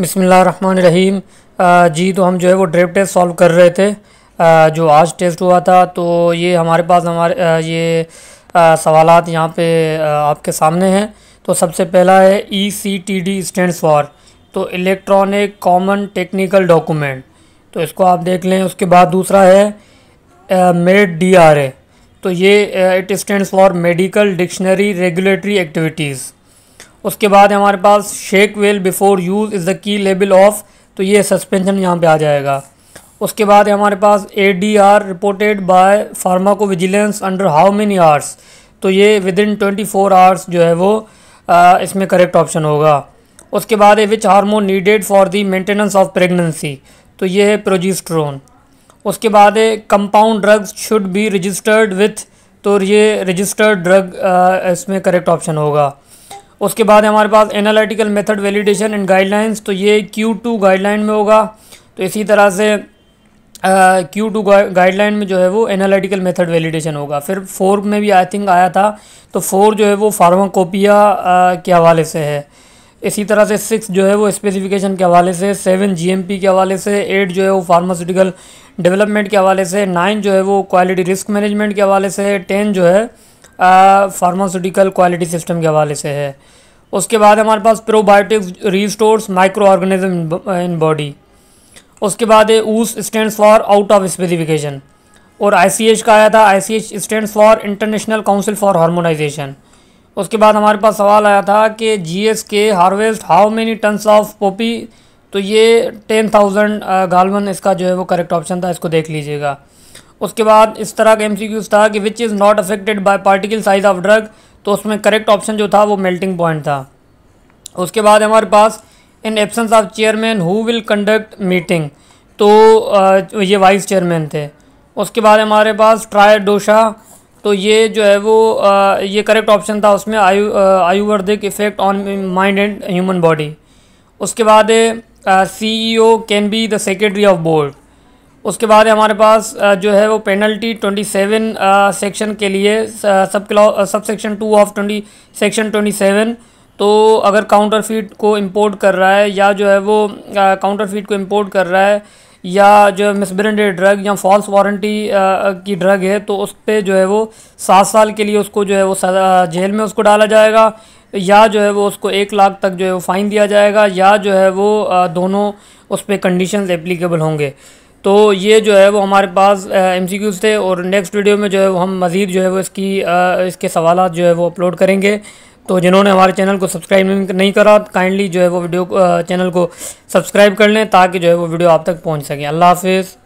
रहीम जी तो हम जो है वो ड्रेप टेस्ट सॉल्व कर रहे थे आ, जो आज टेस्ट हुआ था तो ये हमारे पास हमारे आ, ये सवाल यहाँ पे आ, आपके सामने हैं तो सबसे पहला है E C T D stand for तो इलेक्ट्रॉनिक कॉमन टेक्निकल डॉक्यूमेंट तो इसको आप देख लें उसके बाद दूसरा है मेड डी आर ए तो ये it stand for medical dictionary regulatory activities उसके बाद हमारे पास shake well before use is the key label of तो ये सस्पेंशन यहाँ पे आ जाएगा उसके बाद हमारे पास A D R reported by pharmacovigilance under how many hours तो ये within twenty four hours जो है वो आ, इसमें करेक्ट ऑप्शन होगा उसके बाद है which hormone needed for the maintenance of pregnancy तो ये है प्रोजिस्ट्रोन उसके बाद है compound drugs should be registered with तो ये रजिस्टर्ड ड्रग इसमें करेक्ट ऑप्शन होगा उसके बाद हमारे पास analytical method validation and guidelines तो ये क्यू टू गाइडलाइन में होगा तो इसी तरह से क्यू टू गाइडलाइन में जो है वो एनालिटिकल मेथड वैलिडेशन होगा फिर फोर में भी आई थिंक आया था तो फोर जो है वो फार्माकोपिया के हवाले से है इसी तरह से सिक्स जो है वो स्पेसिफिकेशन के हवाले से सेवन जी के हवाले से एट जो है वो फार्मास्यूटिकल डेवलपमेंट के हवाले से नाइन जो है वो क्वालिटी रिस्क मैनेजमेंट के हवाले से टेन जो है फार्मास्यूटिकल क्वालिटी सिस्टम के हवाले से है उसके बाद हमारे पास probiotics restores microorganism in body उसके बाद है OOS stand for out of specification और आई का आया था I C H stand for international council for harmonisation उसके बाद हमारे पास सवाल आया था कि G S K harvest how many tons of poppy तो ये टेन थाउजेंड गालवन इसका जो है वो करेक्ट ऑप्शन था इसको देख लीजिएगा उसके बाद इस तरह का एम सी क्यूज़ था कि which is not affected by particle size of drug तो उसमें करेक्ट ऑप्शन जो था वो मेल्टिंग पॉइंट था उसके बाद हमारे पास in absence of chairman who will conduct meeting तो ये वाइस चेयरमैन थे उसके बाद हमारे पास ट्राय डोशा तो ये जो है वो ये करेक्ट ऑप्शन था उसमें आयु आयुर्वर्धिक effect on mind and human body उसके बाद C E O can be the secretary of board उसके बाद हमारे पास जो है वो पेनल्टी 27 सेक्शन के लिए सब claw sub section two of 20 section 27 तो अगर काउंटर फीट को इंपोर्ट कर रहा है या जो है वो काउंटर फीट को इंपोर्ट कर रहा है या जो मिसब्रेंडेड ड्रग या फॉल्स वारंटी की ड्रग है तो उस पर जो है वो सात साल के लिए उसको जो है वो जेल में उसको डाला जाएगा या जो है वो उसको एक लाख तक जो है वो फ़ाइन दिया जाएगा या जो है वो दोनों उस पर कंडीशन एप्लीकेबल होंगे तो ये जो है वो हमारे पास एम सी क्यूज़ थे और नेक्स्ट वीडियो में जो है वो हम मज़ीद जो है वो इसकी आ, इसके सवाल जो है वो अपलोड करेंगे तो जिन्होंने हमारे चैनल को सब्सक्राइब नहीं करा काइंडली जो है वो वीडियो चैनल को सब्सक्राइब कर लें ताकि जो है वो वीडियो आप तक पहुँच सकें अल्लाह हाफिज़